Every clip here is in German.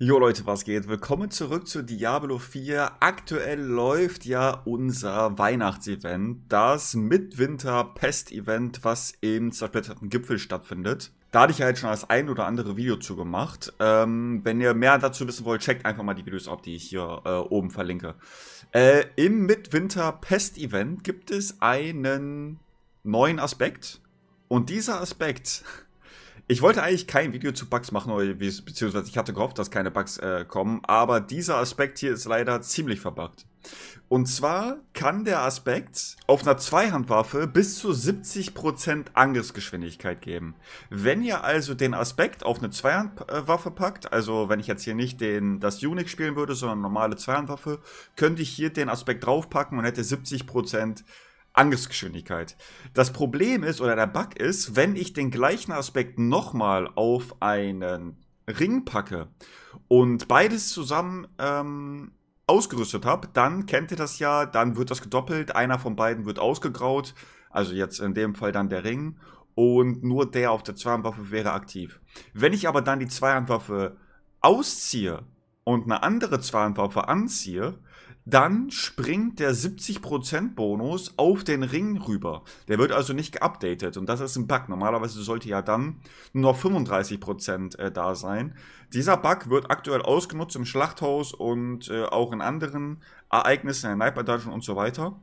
Jo Leute, was geht? Willkommen zurück zu Diablo 4. Aktuell läuft ja unser Weihnachtsevent, das Midwinter-Pest-Event, was im zersplitterten Gipfel stattfindet. Da hatte ich ja jetzt schon das ein oder andere Video zu gemacht. Ähm, wenn ihr mehr dazu wissen wollt, checkt einfach mal die Videos ab, die ich hier äh, oben verlinke. Äh, Im Midwinter-Pest-Event gibt es einen neuen Aspekt. Und dieser Aspekt ich wollte eigentlich kein Video zu Bugs machen, beziehungsweise ich hatte gehofft, dass keine Bugs äh, kommen, aber dieser Aspekt hier ist leider ziemlich verbuggt. Und zwar kann der Aspekt auf einer Zweihandwaffe bis zu 70% Angriffsgeschwindigkeit geben. Wenn ihr also den Aspekt auf eine Zweihandwaffe packt, also wenn ich jetzt hier nicht den, das Unix spielen würde, sondern normale Zweihandwaffe, könnte ich hier den Aspekt draufpacken und hätte 70% Angriffsgeschwindigkeit. Das Problem ist, oder der Bug ist, wenn ich den gleichen Aspekt nochmal auf einen Ring packe und beides zusammen ähm, ausgerüstet habe, dann kennt ihr das ja, dann wird das gedoppelt, einer von beiden wird ausgegraut, also jetzt in dem Fall dann der Ring, und nur der auf der Zweihandwaffe wäre aktiv. Wenn ich aber dann die Zweihandwaffe ausziehe und eine andere Zweihandwaffe anziehe, dann springt der 70% Bonus auf den Ring rüber. Der wird also nicht geupdatet und das ist ein Bug. Normalerweise sollte ja dann nur noch 35% äh, da sein. Dieser Bug wird aktuell ausgenutzt im Schlachthaus und äh, auch in anderen Ereignissen, in der Nightmare Dungeon und so weiter.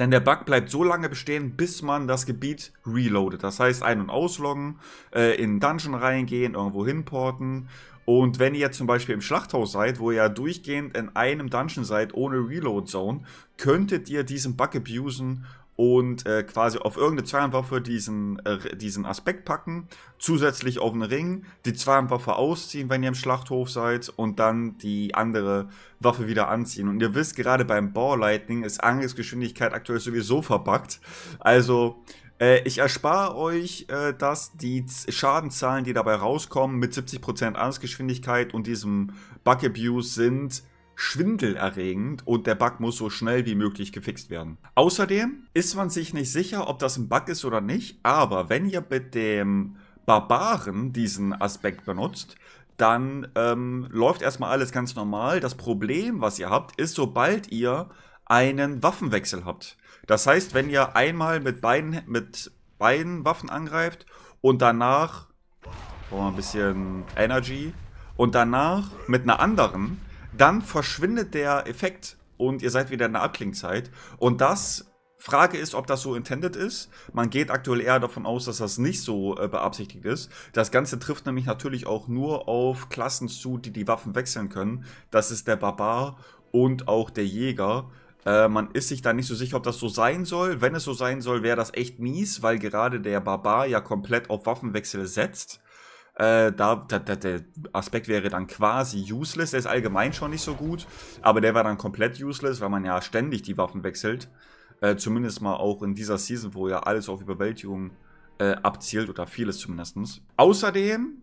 Denn der Bug bleibt so lange bestehen, bis man das Gebiet reloadet. Das heißt, ein- und ausloggen, äh, in Dungeon reingehen, irgendwo hinporten. Und wenn ihr zum Beispiel im Schlachthaus seid, wo ihr durchgehend in einem Dungeon seid, ohne Reload Zone, könntet ihr diesen Bug abusen und äh, quasi auf irgendeine Zweihandwaffe diesen, äh, diesen Aspekt packen, zusätzlich auf einen Ring, die Zweihandwaffe ausziehen, wenn ihr im Schlachthof seid und dann die andere Waffe wieder anziehen. Und ihr wisst, gerade beim Ball Lightning ist Angriffsgeschwindigkeit aktuell sowieso verbuggt. Also äh, ich erspare euch äh, das, die Schadenzahlen, die dabei rauskommen mit 70% Angriffsgeschwindigkeit und diesem Bug Abuse sind schwindelerregend und der Bug muss so schnell wie möglich gefixt werden. Außerdem ist man sich nicht sicher, ob das ein Bug ist oder nicht, aber wenn ihr mit dem Barbaren diesen Aspekt benutzt, dann ähm, läuft erstmal alles ganz normal. Das Problem, was ihr habt, ist, sobald ihr einen Waffenwechsel habt. Das heißt, wenn ihr einmal mit beiden, mit beiden Waffen angreift und danach, brauchen ein bisschen Energy, und danach mit einer anderen, dann verschwindet der Effekt und ihr seid wieder in der Abklingzeit. Und das Frage ist, ob das so intended ist. Man geht aktuell eher davon aus, dass das nicht so äh, beabsichtigt ist. Das Ganze trifft nämlich natürlich auch nur auf Klassen zu, die die Waffen wechseln können. Das ist der Barbar und auch der Jäger. Äh, man ist sich da nicht so sicher, ob das so sein soll. Wenn es so sein soll, wäre das echt mies, weil gerade der Barbar ja komplett auf Waffenwechsel setzt. Äh, da, da, da, der Aspekt wäre dann quasi useless. Der ist allgemein schon nicht so gut, aber der war dann komplett useless, weil man ja ständig die Waffen wechselt. Äh, zumindest mal auch in dieser Season, wo ja alles auf Überwältigung äh, abzielt oder vieles zumindest. Außerdem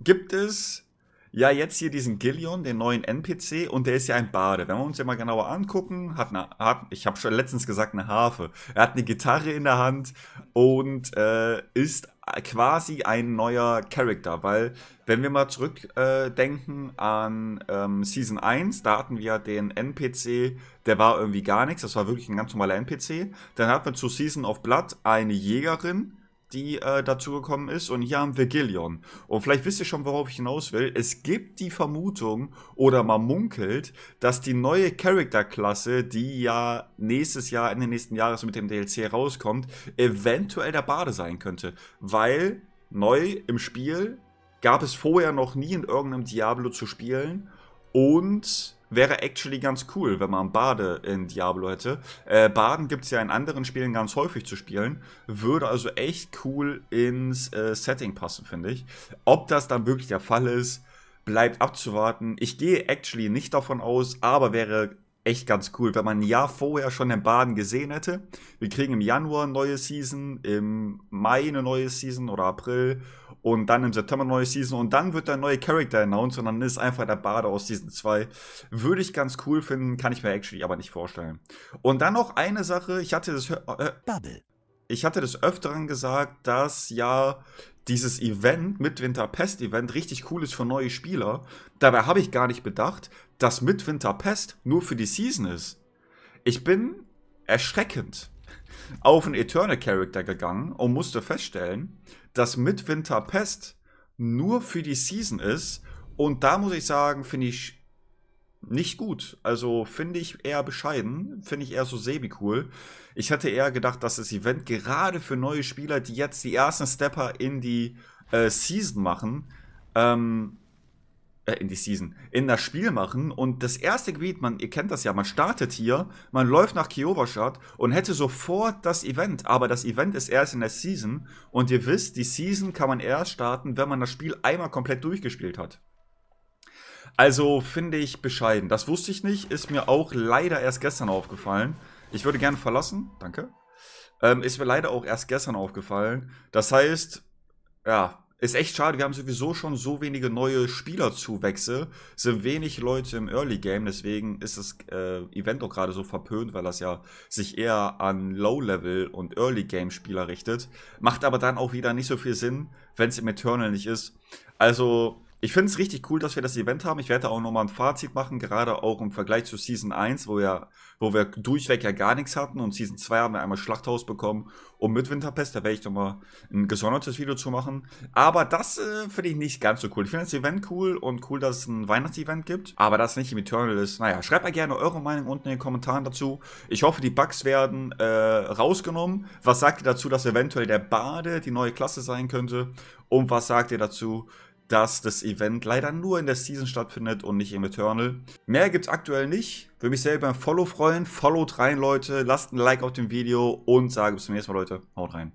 gibt es ja jetzt hier diesen Gillion, den neuen NPC, und der ist ja ein Bade. Wenn wir uns ja mal genauer angucken, hat eine, hat, ich habe schon letztens gesagt, eine Harfe. Er hat eine Gitarre in der Hand und äh, ist quasi ein neuer Charakter, weil wenn wir mal zurückdenken äh, an ähm, Season 1, da hatten wir den NPC, der war irgendwie gar nichts, das war wirklich ein ganz normaler NPC. Dann hatten wir zu Season of Blood eine Jägerin, die äh, dazugekommen ist. Und hier haben wir Gillion. Und vielleicht wisst ihr schon, worauf ich hinaus will. Es gibt die Vermutung oder man munkelt, dass die neue Charakterklasse, die ja nächstes Jahr, Ende nächsten Jahres mit dem DLC rauskommt, eventuell der Bade sein könnte. Weil neu im Spiel gab es vorher noch nie in irgendeinem Diablo zu spielen. Und wäre actually ganz cool, wenn man Bade in Diablo hätte. Äh, Baden gibt es ja in anderen Spielen ganz häufig zu spielen. Würde also echt cool ins äh, Setting passen, finde ich. Ob das dann wirklich der Fall ist, bleibt abzuwarten. Ich gehe actually nicht davon aus, aber wäre echt ganz cool, wenn man ein Jahr vorher schon den Baden gesehen hätte. Wir kriegen im Januar eine neue Season, im Mai eine neue Season oder April und dann im September eine neue Season und dann wird der neue Character announced und dann ist einfach der Bade aus Season 2. Würde ich ganz cool finden, kann ich mir actually aber nicht vorstellen. Und dann noch eine Sache, ich hatte das... Äh, ich hatte des Öfteren gesagt, dass ja dieses Event, Midwinter Pest Event, richtig cool ist für neue Spieler. Dabei habe ich gar nicht bedacht, dass Midwinter Pest nur für die Season ist. Ich bin erschreckend auf einen Eternal Character gegangen und musste feststellen, dass Midwinter Pest nur für die Season ist. Und da muss ich sagen, finde ich nicht gut. Also finde ich eher bescheiden, finde ich eher so semi-cool. Ich hätte eher gedacht, dass das Event gerade für neue Spieler, die jetzt die ersten Stepper in die äh, Season machen, ähm, äh, in die Season, in das Spiel machen und das erste Gebiet, man, ihr kennt das ja, man startet hier, man läuft nach Kiowastadt und hätte sofort das Event, aber das Event ist erst in der Season und ihr wisst, die Season kann man erst starten, wenn man das Spiel einmal komplett durchgespielt hat. Also finde ich bescheiden. Das wusste ich nicht, ist mir auch leider erst gestern aufgefallen. Ich würde gerne verlassen, danke. Ähm, ist mir leider auch erst gestern aufgefallen. Das heißt, ja, ist echt schade. Wir haben sowieso schon so wenige neue Spielerzuwächse, sind wenig Leute im Early Game. Deswegen ist das äh, Event auch gerade so verpönt, weil das ja sich eher an Low-Level und Early Game-Spieler richtet. Macht aber dann auch wieder nicht so viel Sinn, wenn es im Eternal nicht ist. Also ich finde es richtig cool, dass wir das Event haben. Ich werde auch nochmal ein Fazit machen, gerade auch im Vergleich zu Season 1, wo, ja, wo wir durchweg ja gar nichts hatten. Und Season 2 haben wir einmal Schlachthaus bekommen und mit Winterpest. Da werde ich nochmal ein gesondertes Video zu machen. Aber das äh, finde ich nicht ganz so cool. Ich finde das Event cool und cool, dass es ein Weihnachtsevent gibt. Aber das nicht im Eternal ist. Naja, schreibt mal gerne eure Meinung unten in den Kommentaren dazu. Ich hoffe, die Bugs werden äh, rausgenommen. Was sagt ihr dazu, dass eventuell der Bade die neue Klasse sein könnte? Und was sagt ihr dazu, dass das Event leider nur in der Season stattfindet und nicht im Eternal. Mehr gibt es aktuell nicht. Würde mich selber ein Follow freuen. Followt rein, Leute. Lasst ein Like auf dem Video und sage bis zum nächsten Mal, Leute. Haut rein.